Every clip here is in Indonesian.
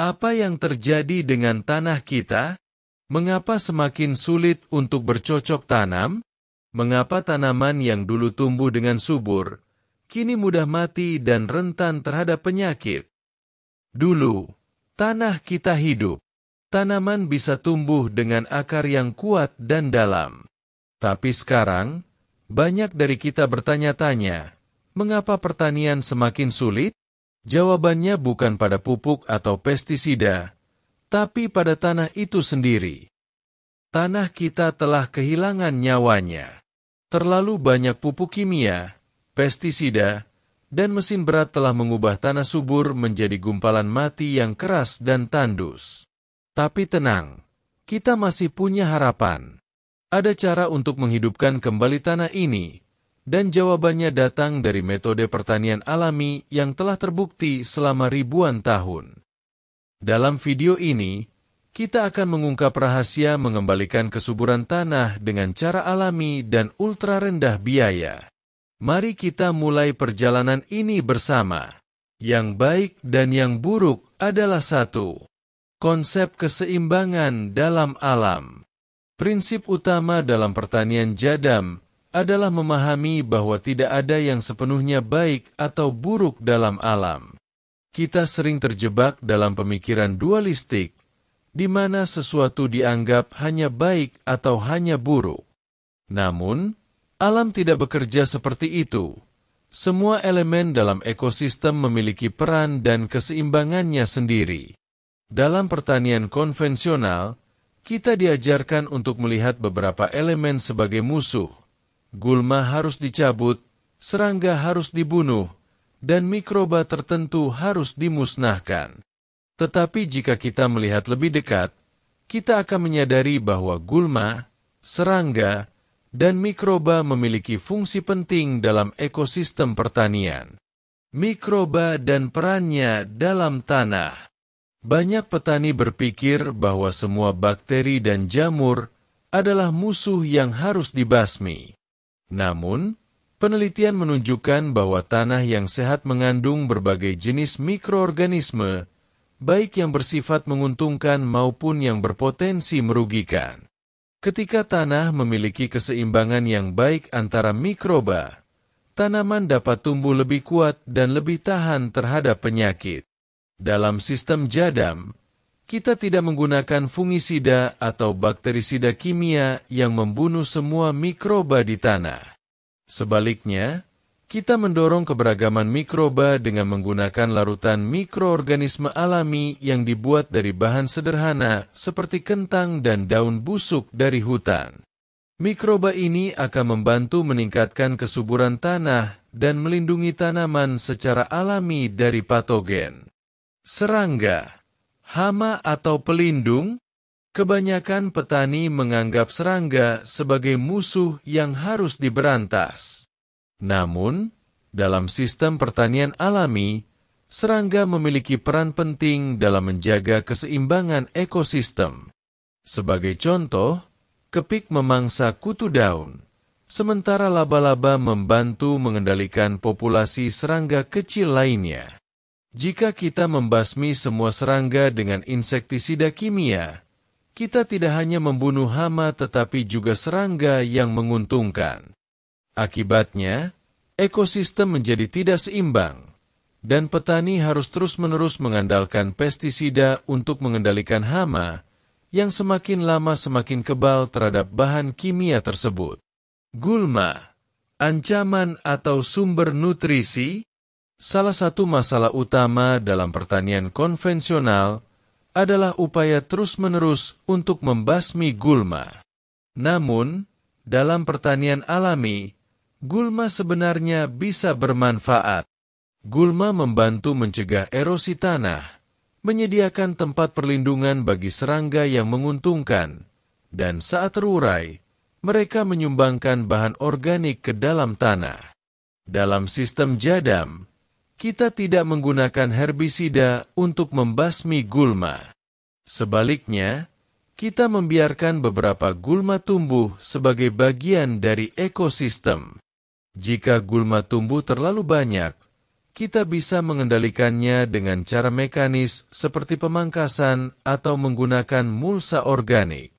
Apa yang terjadi dengan tanah kita? Mengapa semakin sulit untuk bercocok tanam? Mengapa tanaman yang dulu tumbuh dengan subur, kini mudah mati dan rentan terhadap penyakit? Dulu, tanah kita hidup. Tanaman bisa tumbuh dengan akar yang kuat dan dalam. Tapi sekarang, banyak dari kita bertanya-tanya, mengapa pertanian semakin sulit? Jawabannya bukan pada pupuk atau pestisida, tapi pada tanah itu sendiri. Tanah kita telah kehilangan nyawanya. Terlalu banyak pupuk kimia, pestisida, dan mesin berat telah mengubah tanah subur menjadi gumpalan mati yang keras dan tandus. Tapi tenang, kita masih punya harapan. Ada cara untuk menghidupkan kembali tanah ini, dan jawabannya datang dari metode pertanian alami yang telah terbukti selama ribuan tahun. Dalam video ini, kita akan mengungkap rahasia mengembalikan kesuburan tanah dengan cara alami dan ultra rendah biaya. Mari kita mulai perjalanan ini bersama. Yang baik dan yang buruk adalah satu. Konsep keseimbangan dalam alam. Prinsip utama dalam pertanian jadam adalah memahami bahwa tidak ada yang sepenuhnya baik atau buruk dalam alam. Kita sering terjebak dalam pemikiran dualistik, di mana sesuatu dianggap hanya baik atau hanya buruk. Namun, alam tidak bekerja seperti itu. Semua elemen dalam ekosistem memiliki peran dan keseimbangannya sendiri. Dalam pertanian konvensional, kita diajarkan untuk melihat beberapa elemen sebagai musuh, gulma harus dicabut, serangga harus dibunuh, dan mikroba tertentu harus dimusnahkan. Tetapi jika kita melihat lebih dekat, kita akan menyadari bahwa gulma, serangga, dan mikroba memiliki fungsi penting dalam ekosistem pertanian. Mikroba dan perannya dalam tanah. Banyak petani berpikir bahwa semua bakteri dan jamur adalah musuh yang harus dibasmi. Namun, penelitian menunjukkan bahwa tanah yang sehat mengandung berbagai jenis mikroorganisme, baik yang bersifat menguntungkan maupun yang berpotensi merugikan. Ketika tanah memiliki keseimbangan yang baik antara mikroba, tanaman dapat tumbuh lebih kuat dan lebih tahan terhadap penyakit. Dalam sistem jadam, kita tidak menggunakan fungisida atau bakterisida kimia yang membunuh semua mikroba di tanah. Sebaliknya, kita mendorong keberagaman mikroba dengan menggunakan larutan mikroorganisme alami yang dibuat dari bahan sederhana seperti kentang dan daun busuk dari hutan. Mikroba ini akan membantu meningkatkan kesuburan tanah dan melindungi tanaman secara alami dari patogen. Serangga hama atau pelindung, kebanyakan petani menganggap serangga sebagai musuh yang harus diberantas. Namun, dalam sistem pertanian alami, serangga memiliki peran penting dalam menjaga keseimbangan ekosistem. Sebagai contoh, kepik memangsa kutu daun, sementara laba-laba membantu mengendalikan populasi serangga kecil lainnya. Jika kita membasmi semua serangga dengan insektisida kimia, kita tidak hanya membunuh hama tetapi juga serangga yang menguntungkan. Akibatnya, ekosistem menjadi tidak seimbang, dan petani harus terus-menerus mengandalkan pestisida untuk mengendalikan hama yang semakin lama semakin kebal terhadap bahan kimia tersebut. Gulma, ancaman atau sumber nutrisi, Salah satu masalah utama dalam pertanian konvensional adalah upaya terus-menerus untuk membasmi gulma. Namun, dalam pertanian alami, gulma sebenarnya bisa bermanfaat. Gulma membantu mencegah erosi tanah, menyediakan tempat perlindungan bagi serangga yang menguntungkan, dan saat terurai, mereka menyumbangkan bahan organik ke dalam tanah. Dalam sistem jadam, kita tidak menggunakan herbisida untuk membasmi gulma. Sebaliknya, kita membiarkan beberapa gulma tumbuh sebagai bagian dari ekosistem. Jika gulma tumbuh terlalu banyak, kita bisa mengendalikannya dengan cara mekanis seperti pemangkasan atau menggunakan mulsa organik.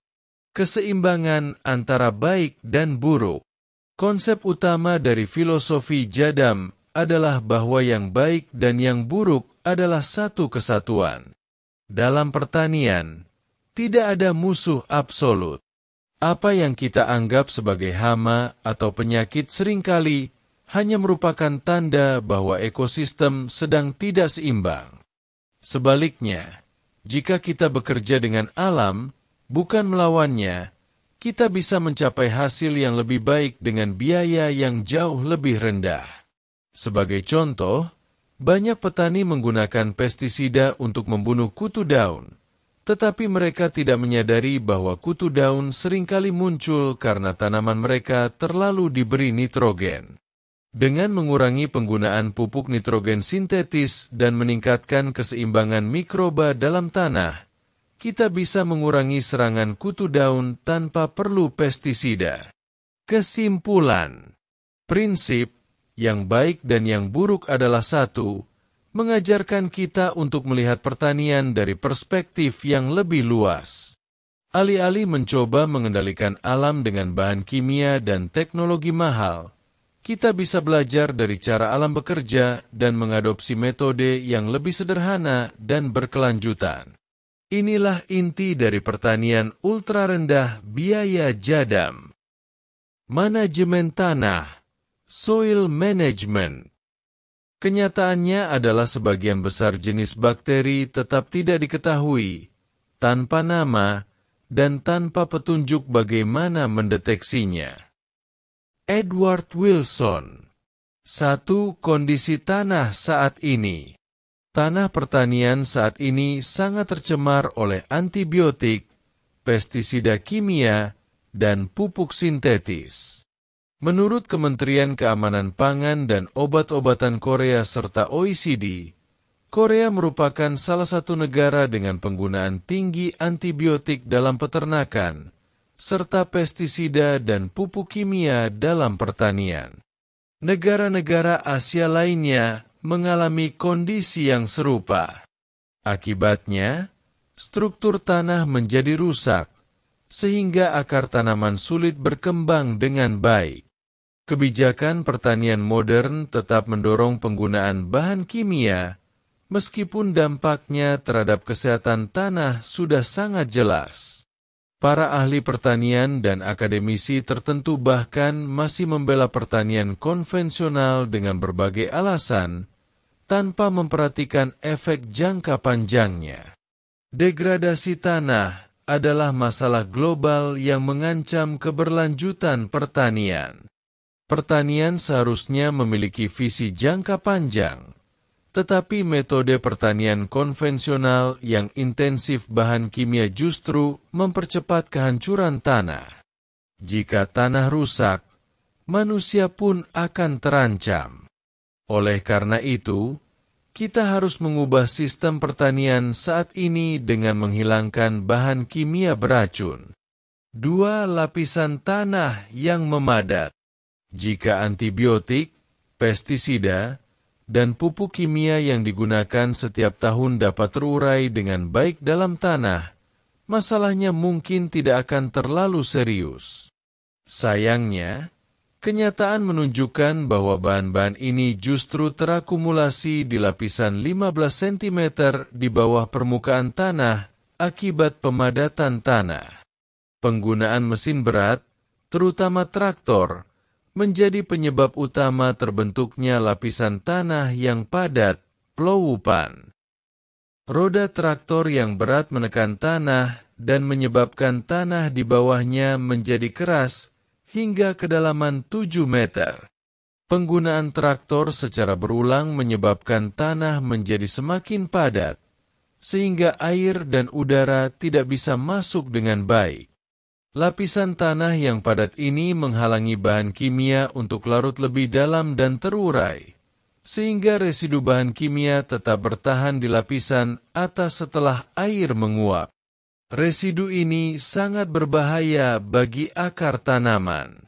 Keseimbangan antara baik dan buruk Konsep utama dari filosofi Jadam adalah bahwa yang baik dan yang buruk adalah satu kesatuan. Dalam pertanian, tidak ada musuh absolut. Apa yang kita anggap sebagai hama atau penyakit seringkali hanya merupakan tanda bahwa ekosistem sedang tidak seimbang. Sebaliknya, jika kita bekerja dengan alam, bukan melawannya, kita bisa mencapai hasil yang lebih baik dengan biaya yang jauh lebih rendah. Sebagai contoh, banyak petani menggunakan pestisida untuk membunuh kutu daun, tetapi mereka tidak menyadari bahwa kutu daun seringkali muncul karena tanaman mereka terlalu diberi nitrogen. Dengan mengurangi penggunaan pupuk nitrogen sintetis dan meningkatkan keseimbangan mikroba dalam tanah, kita bisa mengurangi serangan kutu daun tanpa perlu pestisida. Kesimpulan Prinsip yang baik dan yang buruk adalah satu, mengajarkan kita untuk melihat pertanian dari perspektif yang lebih luas. Alih-alih mencoba mengendalikan alam dengan bahan kimia dan teknologi mahal, kita bisa belajar dari cara alam bekerja dan mengadopsi metode yang lebih sederhana dan berkelanjutan. Inilah inti dari pertanian ultra rendah biaya jadam. Manajemen tanah Soil Management Kenyataannya adalah sebagian besar jenis bakteri tetap tidak diketahui, tanpa nama, dan tanpa petunjuk bagaimana mendeteksinya. Edward Wilson Satu Kondisi tanah saat ini Tanah pertanian saat ini sangat tercemar oleh antibiotik, pestisida kimia, dan pupuk sintetis. Menurut Kementerian Keamanan Pangan dan Obat-obatan Korea serta OECD, Korea merupakan salah satu negara dengan penggunaan tinggi antibiotik dalam peternakan, serta pestisida dan pupuk kimia dalam pertanian. Negara-negara Asia lainnya mengalami kondisi yang serupa. Akibatnya, struktur tanah menjadi rusak, sehingga akar tanaman sulit berkembang dengan baik. Kebijakan pertanian modern tetap mendorong penggunaan bahan kimia, meskipun dampaknya terhadap kesehatan tanah sudah sangat jelas. Para ahli pertanian dan akademisi tertentu bahkan masih membela pertanian konvensional dengan berbagai alasan, tanpa memperhatikan efek jangka panjangnya. Degradasi tanah adalah masalah global yang mengancam keberlanjutan pertanian. Pertanian seharusnya memiliki visi jangka panjang, tetapi metode pertanian konvensional yang intensif bahan kimia justru mempercepat kehancuran tanah. Jika tanah rusak, manusia pun akan terancam. Oleh karena itu, kita harus mengubah sistem pertanian saat ini dengan menghilangkan bahan kimia beracun. Dua lapisan tanah yang memadat jika antibiotik, pestisida, dan pupuk kimia yang digunakan setiap tahun dapat terurai dengan baik dalam tanah, masalahnya mungkin tidak akan terlalu serius. Sayangnya, kenyataan menunjukkan bahwa bahan-bahan ini justru terakumulasi di lapisan 15 cm di bawah permukaan tanah akibat pemadatan tanah. Penggunaan mesin berat, terutama traktor, menjadi penyebab utama terbentuknya lapisan tanah yang padat, peloupan. Roda traktor yang berat menekan tanah dan menyebabkan tanah di bawahnya menjadi keras hingga kedalaman 7 meter. Penggunaan traktor secara berulang menyebabkan tanah menjadi semakin padat, sehingga air dan udara tidak bisa masuk dengan baik. Lapisan tanah yang padat ini menghalangi bahan kimia untuk larut lebih dalam dan terurai, sehingga residu bahan kimia tetap bertahan di lapisan atas setelah air menguap. Residu ini sangat berbahaya bagi akar tanaman.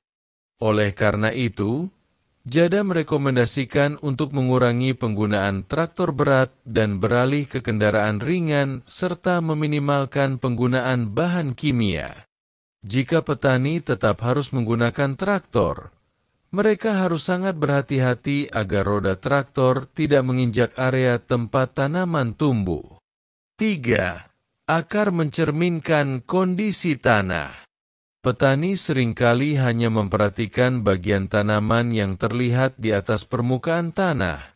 Oleh karena itu, Jada merekomendasikan untuk mengurangi penggunaan traktor berat dan beralih ke kendaraan ringan serta meminimalkan penggunaan bahan kimia. Jika petani tetap harus menggunakan traktor, mereka harus sangat berhati-hati agar roda traktor tidak menginjak area tempat tanaman tumbuh. 3. Akar mencerminkan kondisi tanah. Petani seringkali hanya memperhatikan bagian tanaman yang terlihat di atas permukaan tanah,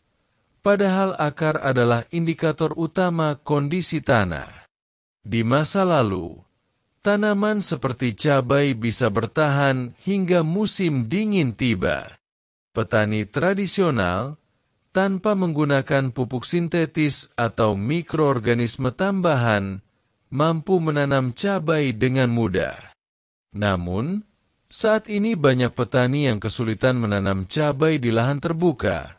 padahal akar adalah indikator utama kondisi tanah. Di masa lalu, tanaman seperti cabai bisa bertahan hingga musim dingin tiba. Petani tradisional tanpa menggunakan pupuk sintetis atau mikroorganisme tambahan mampu menanam cabai dengan mudah. Namun, saat ini banyak petani yang kesulitan menanam cabai di lahan terbuka.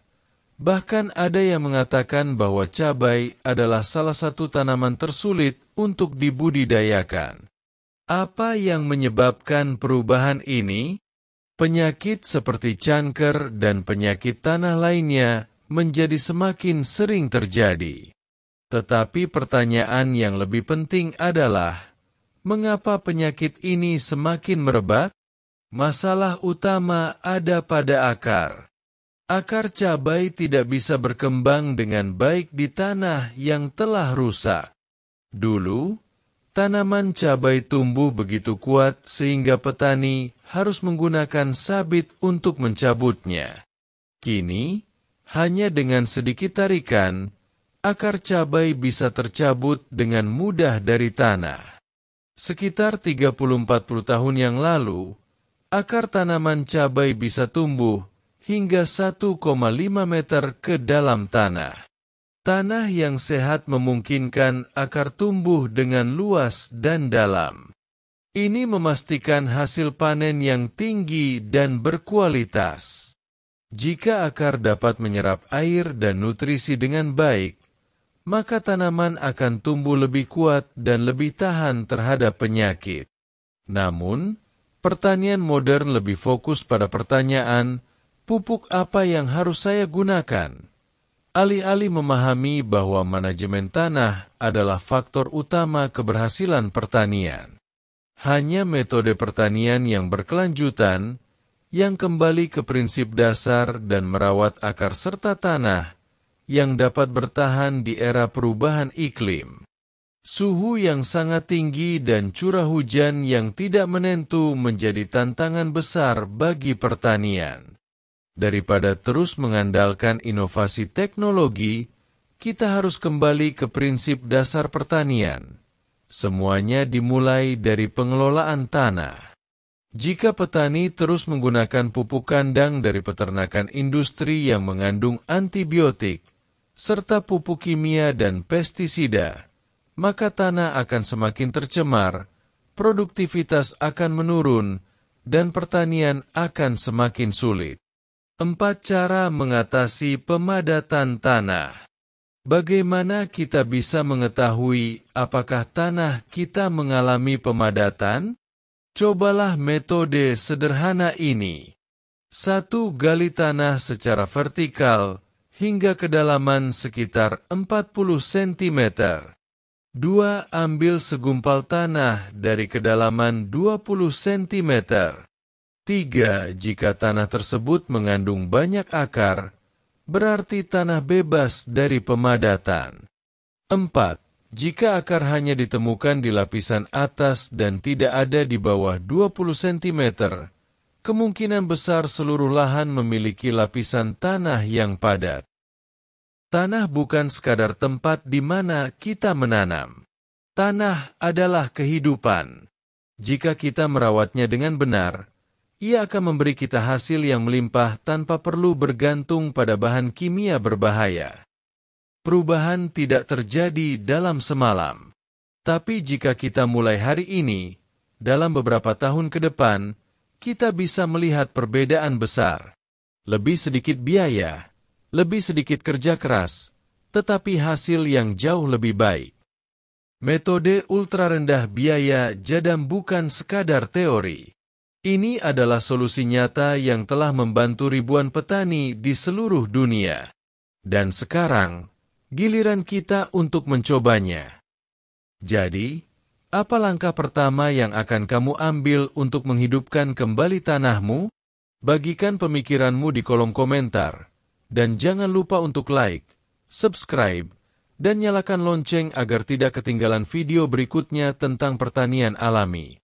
Bahkan ada yang mengatakan bahwa cabai adalah salah satu tanaman tersulit untuk dibudidayakan. Apa yang menyebabkan perubahan ini? Penyakit seperti kanker dan penyakit tanah lainnya menjadi semakin sering terjadi. Tetapi pertanyaan yang lebih penting adalah, mengapa penyakit ini semakin merebak? Masalah utama ada pada akar. Akar cabai tidak bisa berkembang dengan baik di tanah yang telah rusak. Dulu, tanaman cabai tumbuh begitu kuat sehingga petani harus menggunakan sabit untuk mencabutnya. Kini, hanya dengan sedikit tarikan, akar cabai bisa tercabut dengan mudah dari tanah. Sekitar 30-40 tahun yang lalu, akar tanaman cabai bisa tumbuh hingga 1,5 meter ke dalam tanah. Tanah yang sehat memungkinkan akar tumbuh dengan luas dan dalam. Ini memastikan hasil panen yang tinggi dan berkualitas. Jika akar dapat menyerap air dan nutrisi dengan baik, maka tanaman akan tumbuh lebih kuat dan lebih tahan terhadap penyakit. Namun, pertanian modern lebih fokus pada pertanyaan, pupuk apa yang harus saya gunakan? Alih-alih memahami bahwa manajemen tanah adalah faktor utama keberhasilan pertanian, hanya metode pertanian yang berkelanjutan yang kembali ke prinsip dasar dan merawat akar serta tanah yang dapat bertahan di era perubahan iklim. Suhu yang sangat tinggi dan curah hujan yang tidak menentu menjadi tantangan besar bagi pertanian. Daripada terus mengandalkan inovasi teknologi, kita harus kembali ke prinsip dasar pertanian. Semuanya dimulai dari pengelolaan tanah. Jika petani terus menggunakan pupuk kandang dari peternakan industri yang mengandung antibiotik, serta pupuk kimia dan pestisida, maka tanah akan semakin tercemar, produktivitas akan menurun, dan pertanian akan semakin sulit. Empat Cara mengatasi pemadatan tanah Bagaimana kita bisa mengetahui apakah tanah kita mengalami pemadatan? Cobalah metode sederhana ini. Satu, Gali tanah secara vertikal hingga kedalaman sekitar 40 cm. Dua, Ambil segumpal tanah dari kedalaman 20 cm. Tiga, jika tanah tersebut mengandung banyak akar, berarti tanah bebas dari pemadatan. Empat, jika akar hanya ditemukan di lapisan atas dan tidak ada di bawah 20 cm, kemungkinan besar seluruh lahan memiliki lapisan tanah yang padat. Tanah bukan sekadar tempat di mana kita menanam. Tanah adalah kehidupan. Jika kita merawatnya dengan benar, ia akan memberi kita hasil yang melimpah tanpa perlu bergantung pada bahan kimia berbahaya. Perubahan tidak terjadi dalam semalam. Tapi jika kita mulai hari ini, dalam beberapa tahun ke depan, kita bisa melihat perbedaan besar. Lebih sedikit biaya, lebih sedikit kerja keras, tetapi hasil yang jauh lebih baik. Metode ultra rendah biaya jadam bukan sekadar teori. Ini adalah solusi nyata yang telah membantu ribuan petani di seluruh dunia. Dan sekarang, giliran kita untuk mencobanya. Jadi, apa langkah pertama yang akan kamu ambil untuk menghidupkan kembali tanahmu? Bagikan pemikiranmu di kolom komentar. Dan jangan lupa untuk like, subscribe, dan nyalakan lonceng agar tidak ketinggalan video berikutnya tentang pertanian alami.